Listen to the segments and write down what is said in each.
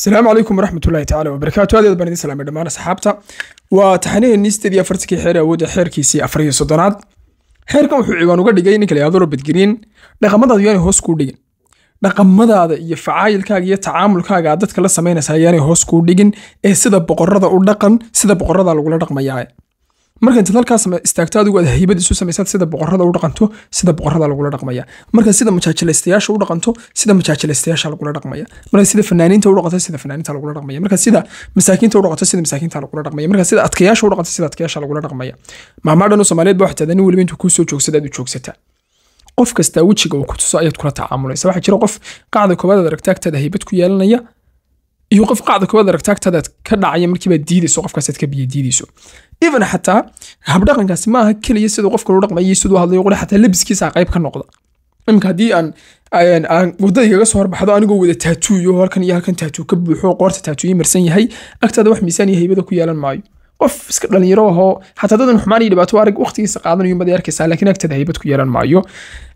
asalaamu calaykum waraxmatullahi ullahi tacala wabarakaatu aad baan idin salaamay dhammaan asxaabta waa taxaniinii sideed iyo afartankii xeer awoodda xeerkiisii afar iyo soddonaad xeerkan wuxuu ciwaan uga dhigay ninka la yidhahdo robert dhaqamadaadu yaanay hoos kuu dhigin dhaqamadaada iyo facaayilkaaga iyo tacaamulkaaga aad dadka la samaynaysaa yaanay hoos kuu dhigin ee sida boqorada u dhaqan sida boqorada lagula dhaqmayaa marka intaad halkaa istaagto adigu aad haybad isu samaysaad sida boqorada u dhaqanto sida boqorada lagula dhaqmaya marka sida majaajilaystayaasha u dhaqanto sida majaajilaystayaasha lagula dhaqmaya marka sida fanaaniinta u dhaqanto sida fanaaniinta lagula dhaqmaya marka sida masaakiinta u dhaqanto sida masaakiinta lagula dhaqmaya marka sida adkayaasha u dhaqanto sida adkayaasha lagula dhaqmaya maamaadhan oo Soomaaliyeed baa waxtada nin waliba intuu ku joogsada aad u joogsataa qof kasta wajiga uu ku tuso ayaad kula tacaamulaysaa waxaa jira qof qacda koobaad aragtaagtada haybad ku yeelanaya iyo qof qacda koobaad aragtaagtada ka dhacaya markiiba diidayso qofkaas ka biyo diidayso even xataa habdhaqankaasi maaha keliya siduu qofka loo dhaqmayo siduu hadlayo qole xataa labiskiisa qayb ka noqda imika haddii aan aan wadadii kaga soo horbaxdo anigoo wada taatuuyo halkan iyo halkan taatuu ka buuxo qoorta taatuuyo marsan yahay agtaada wax miisaan haybada ku yeelan maayo qof iska dhalinyaro ahoo xataa dadan xumaan iyo dhibaato arag waqtigiisa qaadanayo mad arkaysaa laakiin agteeda haybad ku yeelan maayo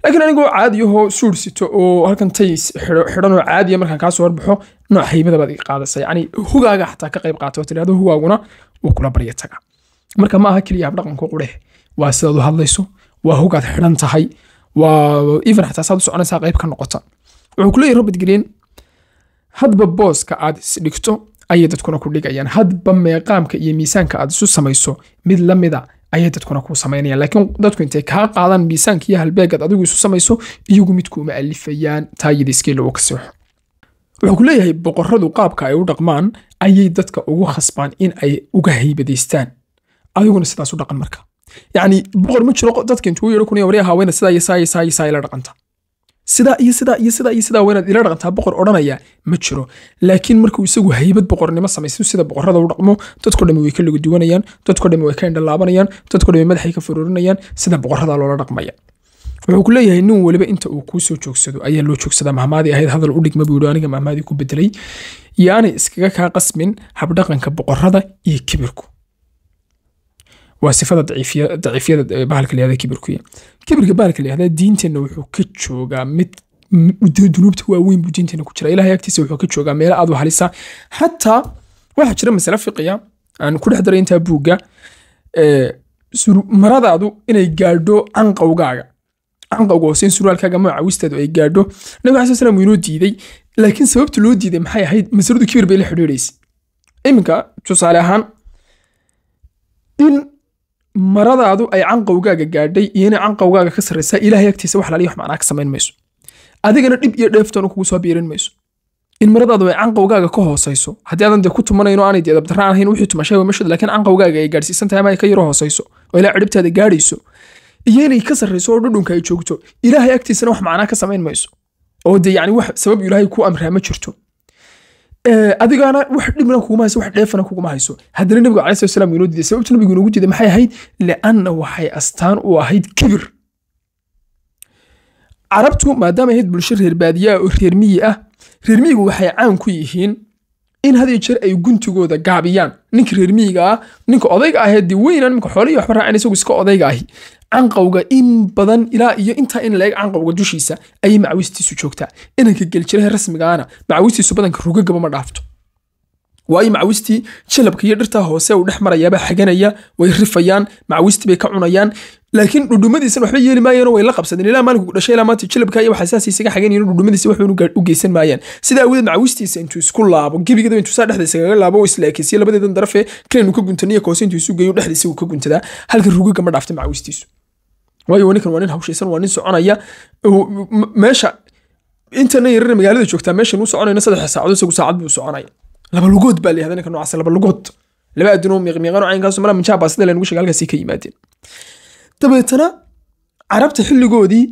laakiin anigoo caadiyahoo suur sito oo halkan tay xidhan caadiya ah markaan kaa horbaxo nooc haybada baad qaadaysa yacni hugaaga xataa ka qayb qaata oo hugaaguna wuu kula barya taga marka ma aha keliya habdhaqanka qurhe waa sidaad u hadlayso waa hogaad xidhan tahay waa even xataa saad u soconaysaa qayb ka noqota wuxuu ku leeyahy robert green hadba booska aad isdhigto ayay dadkuna ku dhigayaan hadba meeqaamka iyo miisaanka aad isu samayso mid la mida ayay dadkuna ku samaynayaan laakiin dadku intay kaa qaadaan miisaanka iyo halbeegad adigu isu samayso iyagu midkuuma alifayaan taayada iskeela uu wuxuu ku leeyahay boqoradu qaabka ay u dhaqmaan ayay dadka ugu khasbaan in ay uga haybadaystaan adiguna sidaas u dhaqan marka yacni boqor ma jiro dadka intuu yidho kun waryaa haweenay sidaa iyo saa iyo saa iyo saa ila dhaqanta sidaa iyo sidaa iyo sidaa iyo sidaa weynaad ila dhaqantaa boqor odhanaya ma jiro laakiin markuu isagu haybad boqornimo samaysto sida boqorada u dhaqmo dadko dhami way ka lugu duwanayaan dadko dhami way ka indhalaabanayaan dadko dhami madaxay ka furuurinayaan sida boqorada loola dhaqmaya wuxuu ku nin weliba inta uu kuu joogsado ayaa loo joogsadaa mahmaadii ahayd hadal u dhigma buu aniga mahmaadii ku bedelay yaanay iskaga kaa qasmin habdhaqanka boqorada iyo kibirku waa sifada daciifyada bahalka layahda kibirkuya kibirka bahalka layahda diinteenna wuxuu ka joogaa mid dunuubta waaweyn buu diinteenna ku jira ilahay agtiisa wuxuu ka joogaa meelo aad u halisa xataa waxaa jira masale fiqiya aan ku dhex daray intaa buugga maradaadu inay gaadho canqowgaaga canqowga hoose in surwaalkaaga magaca wistaadu ay gaadho nabiga alai slam inoo diiday laakiin sababta loo diiday maxay ahayd masaladu kibir bay la xidhiidhaysay iminka tusaale ahaan in maradaadu ay canqowgaaga gaadhay iyo inay canqowgaaga ka sarraysaa ilaahay agtiisa wax laaliya wax macnaa ka samayn mayso adigana dhib iyo dheeftan kugu soo biirin mayso in maradaadu ay canqowgaaga ka hooseyso haddii aadan dee ku tumanayn aanay dee dabdarra ahayn wixii tumashay way mashad laakiin canqowgaaga ay gaadhsiisan tahay ama ka yaro hoosayso oo ilaa cidhibtaada gaadhayso iyo ka sarrayso oo dhudhunka ay joogto ilaahay agtiisana wax macnaa ka samayn mayso oo dee yacni wax sabab ilaahay kuu amraa ma jirto Eh, adigaana wax dhibna kuguma hayso wax dheefana kuguma hayso haddana nabiga calai sala salam inoo diiday sababta nabigu inoogu diiday maxay ahayd lianna waxay astaan u ahayd kibir carabtu maadaama ahayd bulsho reer baadiya oo reer miyi ah reer miyigu waxay caan ku yihiin in had iyo jeer ay guntigooda gaabiyaan ninka reer miyiga ah ninka odayga ahee dee weynan imika xoolihii waxba raacin isagu iska odayga ahi canqowga in badan ilaa iyo intaa in la eg canqowga dushiisa ayay macawistiisu joogtaa inanka gelijirehe rasmigaana macawistiisu badanka rugagaba ma dhaafto waayo macawistii jilabka iyo dhirtaa hoose uu dhex marayaaba xaganaya way rifayaan macawistii bay ka cunayaan laakiin dhudhumadiisan waxba yeeli maayeen way la qabsadeen ilaa maalinka dhashay ilaa maanta jilabka iyo waxaasaasi isaga xaganayeen dhudhumadiisa waxba u geysan maayeen sidaa awoodeed macawistiisa intuu isku laabo gebigada intuu saa dhexdiisa kaga laabo oo islaakeysiyo labadeedan darafee kaninu ka guntaniya koose intuu isu geeyo dhexdiisa uu ka guntadaa halka rugiga ma dhaaftay macawistiisu waayo ninkan waa nin hawshaysan waa nin soconaya meesha intana yarana magaalada joogtaa meeshan u soconayna saddex saacadood isagu saacad buu soconaya laba lugood baa layihahda ninka noocaas laba lugood laba adinoo miiqmiiqano caynkaas mala minjaaba sida laynagu sheegay halkaasi ka yimaadeen dabeetana carabta xilligoodii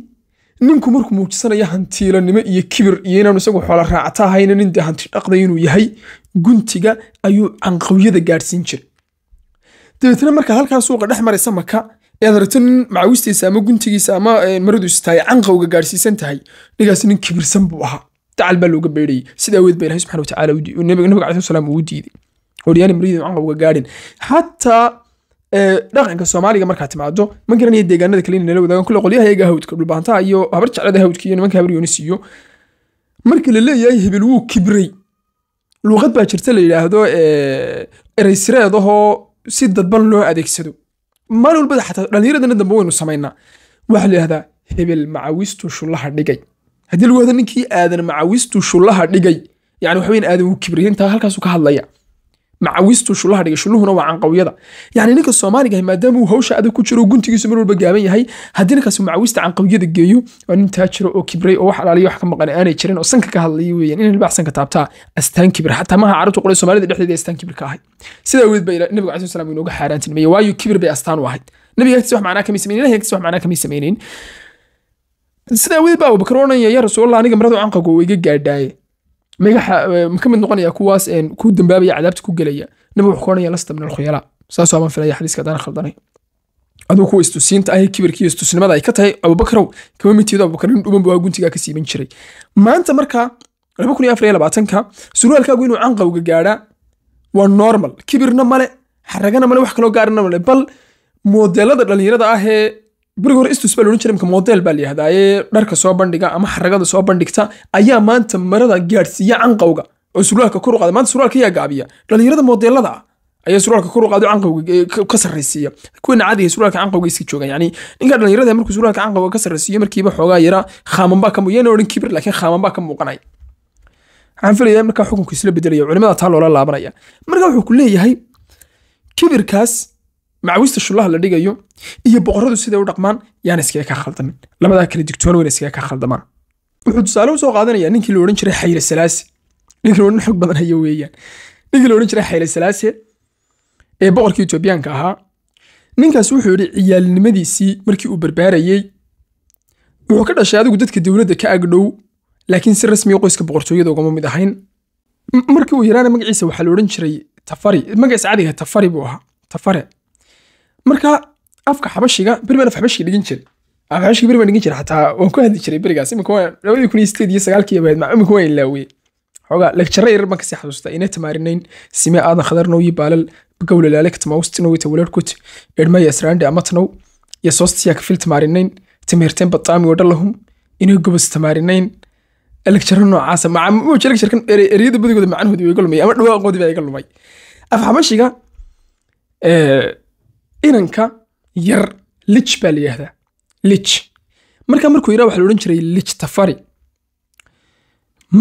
ninku markuu muujisanayo hantiilanimo iyo kibir iyo inaanu isagu xoola raacata ahayna nin dee hanti dhaqday inuu yahay guntiga ayuu canqawiyada gaadhsiin jiray dabeetana markaad halkaa suuqa dhex maraysa maka ead rabto nin macawistiisa ama guntigiisa ama eh, maradu istaaye canqawga gaadhsiisan tahay ninkaasi nin kibirsan buu ahaa dacal baa looga beerayay sida aweed ba ilahi subxana watacaala nabiga alai salam uu diiday horyaani mariyada macaan uga gaadhin hataa dhaqanka soomaaliga markaa timaado mangaranaya deegaanada kale inay nala wadaagaan kulle qolyaha iyaga hawdka dhulbaantaha iyo habar jeclada hawdka iyo nimanka habar yoonisiyo marka la hebel wuu kibray luuqad baa jirta la yidhaahdo ereysireed si dadban loo adeegsado maalin walbada xataa dhallinyaradan dambe waynu samaynaa waxaa la yidhahdaa hebel macawistu shullaha dhigay haddii lagu hado ninkii aadan macawistu shullaha dhigay yani waxaweyn aadan uu kibriyay intaa ka hadlaya macawistu shullaha dhigay shulluhuna waa canqawiyada yani ninka soomaaliga maadaama uu hawsha adag ku jiro guntigiisu mar walba gaaban yahay haddii ninkaas macawista canqawiyada geeyo waa nin taajiro oo kibrey oo wax alaaliya wax ka maqan aanay jirin oo sanka ka hadlaya weeyaan inay libaax sanka taabtaa astaan kibir xataa maaha carabtu qoray soomaalida dhexdeeda astaan kibir ka ahay sidaa weed baa nabigu calai salam inooga xaaraantilmeeyey waayo kibir bay astaan u ahayd nabiga agtiisa wax macnaa kamay sameynin ilahi agtiisa wax macnaa kamay sameynin sidaa weli baa abubakar oranaya yaa rasuulallah aniga maradu canqagu iga gaadhaaye magaxa eh, ka mid noqonaya kuwaas eh, ku dambaabaya cadaabta ku gelaya nabi wuxuu ka lasta min alkhuyala saasoo baan filaya xadiiska haddaan khaldanay aduu kuwa istusiinta ah kibirkiiyo istusnimada ay ka tahay abubakarow kama midtiido abubakar nin dhuban buu guntigaa ka siiban jiray maanta markaa laba kun iyo afar iyo labaatanka surwaalkaagu inuu canqawga gaadhaa waa normal kibirna male xaragana male wax kaloo gaarina male bal modelada dhalinyarada ah guriga hore istusbal ohan jira mka model baa layihahdaye dharka soo bandhiga ama xaragada soo bandhigta ayaa maanta marada gaadhsiiya canqowga oo surwaalka kor u qaada maanta surwaalka yaa gaabiya dhalinyarada modeelada ah ayaa surwaalka kor u qaada canqowga eh, ka sarraysiiya kuwana caadiga surwaalka canqowga iska jooga yani ninka dhalinyarada markuu surwaalka canqowga ka sarraysiiyo markiiba xoogaa yara khaaman baa ka muuyana odhan kibir laakiin khaaman baa ka muuqanay waxaan filayaa markaa xukunku isla bedelaya culimada taa loola laabanaya marka wuxuu ku leeyahay kibirkaas macaawista shullaha la dhigayo iyo boqoradu siday u dhaqmaan yaan iskaga ka khaldamin labadaa kala digtoon wayna iskaga ka khaldamaan wuxuu tusaale usoo qaadanayaa ninkii la odhan jiray xayre salaase ninka la odhan xog badan hayo weeyaan ninkii la odhan jiray xayre salaase ee boqorkii etoobiyaanka ahaa ninkaas wuxuu yidhi ciyaalnimadiisii markii uu barbaarayey wuxuu ka dhashay adigu dadka dowladda ka agdhow laakiin si rasmiya ah qoyska boqortooyada ugama mid ahayn markii uu yaraana magaciisa waxaa la odhan jiray tafari magaciisa cadiga tafari buu ahaa tafare marka afka xabashiga beri af xabashiga dhigin jiray af xabashiga dhigin jiray xataa waan ku hadli jiray berigaas imika kun iyo sideed iyo sagaalkii abayd ma imika waan ilaawiyey xoogaa lekjare yaryar baan kasii xasuusta inay tamaarinayn sime aadan khadarnow iyo baalal gawlalaale katmaawustinow tawalarkut edmaya asraande amatnow iyo soostiya kafil tamaarinayn tameerteen bataami oo dhalahum inay gobos tamaarinayn lekjaro noocaasa lekjarkan er, ereyada badigooda macnahooda way iga ama dhawaaqoodii baa iga lumay af inanka yar lij baa la yidhahdaa lij marka markuu yaraa waxa la odhan jiray lij tafari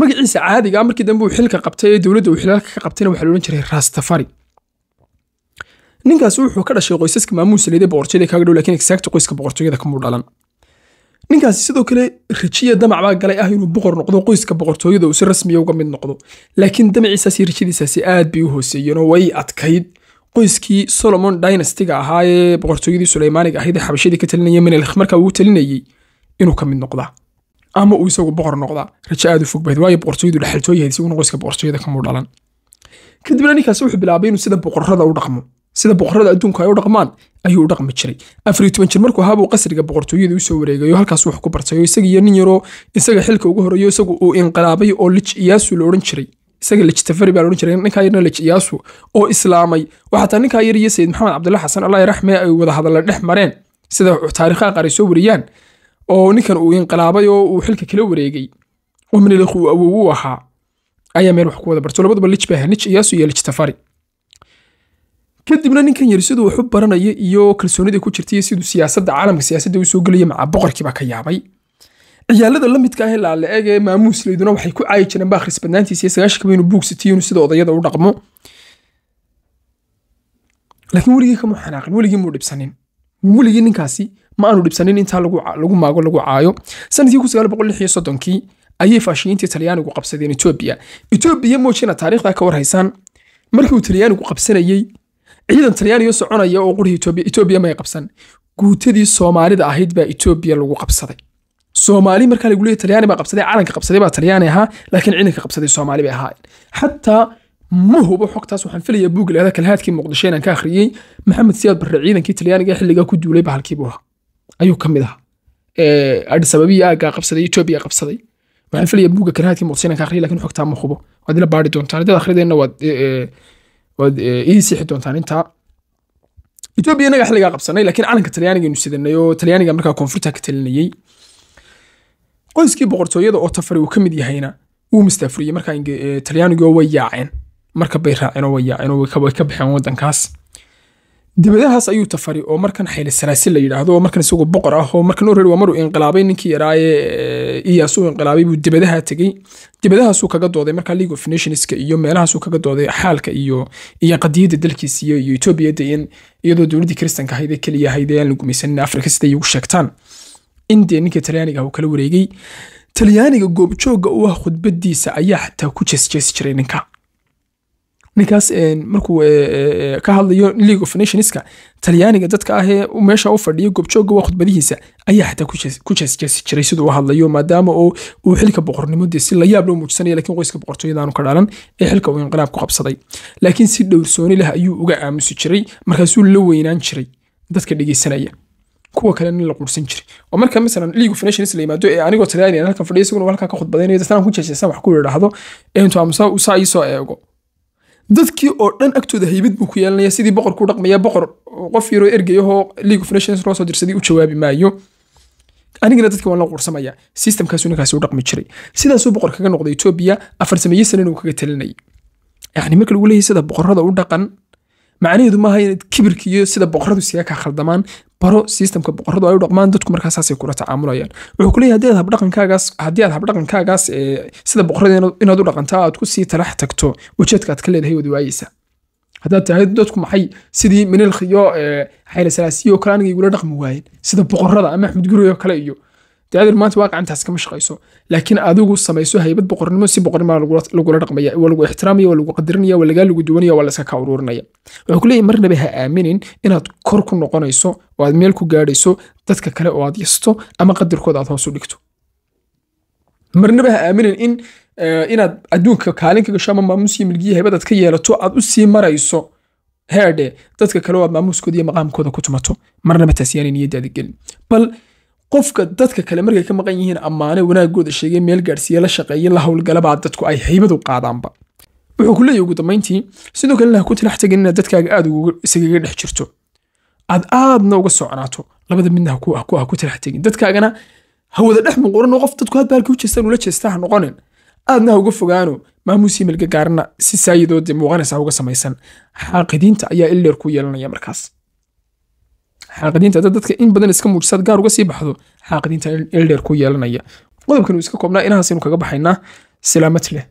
magaciisa caadigaa ah markii dambe uu xilka qabtay ee dowladda uu xilaalka ka qabtayna waxa la odhan jiray raastafari ninkaasi wuxuu ka dhashay qoysaska maamuusa boqortooyada kaaga dhow laakiin exact qoyska boqortooyada kamuu dhalan ninkaasi sidoo kale rajiya damac baa galay ah inuu boqor noqdo qoyska boqortooyada uu si rasmiya ah uga mid noqdo laakiin damaciisaasi rajadiisaasi aad bay u hooseeyeen way adkayd qoyskii solomon dynastiga ahaa ee boqortooyadii suleymaaniga ahayd ee xabashadii ka talinaya menelkh marka uu talinayey inuu ka mid noqda ama uu isagu boqor noqda rajo aad u fog waayo boqortooyadu dhexaltooyahayd isaguna qoyska boqortooyada kamuu dhalan kadibna ninkaasi wuxuu bilaabay inuu sida boqorrada u dhaqmo sida boqorrada adduunku ay u dhaqmaan ayuu u dhaqmi jiray afar iyo toban jir markuu ahaabuu qasriga boqortooyada usoo wareegayo halkaas wax ku bartay oo isaga iyo nin yaroo isaga xilka ugu horeeyo isagu uu inqilaabay oo lij iyaasu la odhan jiray isaga lejtafari baan odhan jiray ninkaa yarna lejiyaasu oo islaamay oo xataa ninkaa yar sayid maxamed cabdullahi xasan allah raxme ay wadahadalla dhex mareen sida taariikhaha qaar ay soo wariyaan oo ninkan uu inqilaabay oo uu xilka kala wareegay oo minilakh uu awow u ahaa ayaa meel wax ku wada barto labaduba lij bay ahaa iyaasu iyo lij kadibna ninkan yari siduu wax u baranaya iyo kalsoonidii ku jirta iyo siduu siyaasadda caalamka siyaasadda u soo gelaya macaa boqorkiiba ka yaabay ciyaalada la midka ah ilaa la eegee maamuuslayduna waxay ku caayi jireen bakhris badnaantiisa iyo sagaashanka inuu buugsatiyo inuu sida odayada u dhaqmo laakiin weligii kamuu xanaaqin weligii muu dhibsanin weligii ninkaasi ma aanu dhibsanin intaa lagu maago lagu caayo sanadkii kun sagaal boqol lix iyo soddonkii ayay faashiyiintii talyaanigu qabsadeen etoobiya etoobiya moojina taariikhda ka warhaysaan markii uu talyaanigu qabsanayey ciidan talyaaniga soconaya oo qurhi etoobiya may qabsan guutadii soomaalida ahayd baa etoobiya lagu qabsaday soomaali markaa lagu leeyahy talyaani baa qabsaday calanka qabsaday baa talyaani ahaa laakiin ciidanka qabsaday soomaali bay ahaayeen xataa ma hubo xogtaas waxaan filaya buuga lahda kalhaadkii muqdisho inaan ka akhriyey maxamed siyaad barre ciidankii talyaaniga ee xilligaa ku duulay bahalkiibu ahaa ayuu ka mid ahaa adhisababiya aaggaa qabsaday etoobiya qabsaday waxaan filaya buuga kalhaadkii muqdisho inaan ka akhriyey laakiin xogtaa ma hubo waad ila baari doontaan haddaad akhriyadeenna waad waad ii sixi doontaan intaa etoobiya innaga xilligaa qabsanay laakiin calanka talyaaniga inu sidanay oo talyaaniga markaa koonfurta ka talinayey qoyskii boqortooyada oo tafari uu ka mid yahayna wuu mustaafuriyey markaa e, talyaanigoo way yaaceen marka bay raaceenoo way yaaceenoo way ka baxeen waddankaas dibadahaas ayuu tafari oo markan xayli saraasil la yidhaahdo oo markan isagoo boqor ah oo markan orer waa maruu inqilaabay ninkii yaraaye e, iyaasuu inqilaabay buu dibadaha tegey dibadahaasuu kaga dooday marka league of nationska iyo meelahaasuu kaga dooday xaalka iyo iyo qadiyadda dalkiis iyo iyo etoobiyada in iyadoo dowladdii kiristanka ahaydee keliya ahaydee aan la gumaysanin afrika siday ugu sheegtaan in ninka talyaaniga uu kala wareegay talyaaniga goobjooga u ah khudbadiisa ayaa xataa ku jeesjeesi jiray ninka ninkaas markuu ka hadlayo league of nationska talyaaniga dadka ah meesha u fadhiya goobjooga waa khudbadihiisa ayaa xataa ku jeesjeesi jiray siduu u hadlayo maadaama oo uu xilka boqornimo si la loo muujisanayo laakiin qoyska boqortooyadaanu ka dhalan ee xilka uu inqilaabku qabsaday laakiin si dhowrsooni leh ayuu uga aamusi jiray markaasuu la weynaan jiray dadka dhegeysanaya kuwa kale nin la qurhsan jiray oo marka masalan league of la yimaado ee anigoo talyaanian halkan fadhiya isaguna halkan ka khudbadaynayo dadkana ku jeesaysan wax ku yidhaahdo eentu amusa usaa ii soo eego dadkii oo dhan agtooda haybad buu ku yeelanaya sidii boqor ku dhaqmaya boqor qof yaroo ergayahoo league of loo soo dirsaday u jawaabi maayo anigana dadka waan la qursamaya sistamkaasuu ninkaasi u dhaqmi jiray sidaasuu boqor kaga noqday etoobiya afar sameeye uu kaga talinayay yani marka lagu leeyahy sida boqorada u dhaqan macnaheedu maaha inaad kibirka iyo sida boqoradu isaga kaa khaldamaan baro sistamka boqoradu ay u dhaqmaan dadku markaa saasay kula tacaamulayaan wuxuu kuleeyahay haddii aad habdhaqankaagaas haddii aad habdhaqankaagaas sida boqorada inaad u dhaqantaa aad ku sii talax tagto ujeedka ka leedahay wada waayeysa haddaad tahay dadku maxay sidii minilkh iyo xaylasalaasiyo kale aniga igula dhaqmi waayeen sida boqorada ama axmed guriyoo kale iyo adir maanta waaqica intaas kama shaqayso laakiin adigu samayso haybad boqornimo si boqornimo lagula dhaqmaya waa lagu ixtiraamaya waa lagu qadarinaya waa lagaa lagu duwanaya waa layska ka ururinaya wuxuu ku marnaba ha aaminin inaad kor ku noqonayso oo aad meel ku gaadhayso dadka kale oo aad yasto ama qadarkooda aad hoos u dhigto marnaba ha aaminin in inaad adduunka kaalin ka gasho ama maamuusiyo milgiya haybadaad ka yeelato aad u sii marayso heedhe dadka kale oo aad maamuuskooda iyo maqaamkooda ku tumato marnaba taas niyadaada gelin bal qofka dadka kale markay ka maqan yihiin ammaane wanaagooda sheegay meel gaadhsiiye la shaqeeye la howlgalabaa dadku ay haybadu qaadaanba wuxuu ku leeyahy ugu dambayntii sidoo kalena ha ku tilax tagin inaad dadkaaga aad isagaga dhex jirto aad aadna uga socnaato labada midna ha ku tilax tagin dadkaagana ha wada dhex muquurano qof dadku had baalkii u jeestaan ula jeestaa ha noqonin aadna ha uga fogaano maamuusii milgagaarna si saayidoo dee muuqanaysa uga samaysan xaaqidiinta ayaa ildeer ku yeelanaya markaas xaaqidiinta dadka in badan iska muujisaad gaar uga sii baxdo xaaqidiinta eldheer ku yeelanaya qodobkan uu iska koobnaa inahaas aynu kaga baxaynaa salaamat leh